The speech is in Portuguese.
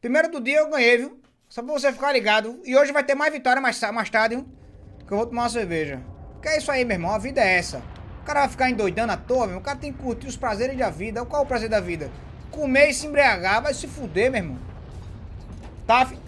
Primeiro do dia eu ganhei, viu? Só pra você ficar ligado. E hoje vai ter mais vitória mais, mais tarde, viu? Que eu vou tomar uma cerveja. Porque é isso aí, meu irmão. A vida é essa. O cara vai ficar endoidando à toa, meu. O cara tem que curtir os prazeres da vida. Qual é o prazer da vida? Comer e se embriagar. Vai se fuder, meu irmão. Tá, filho?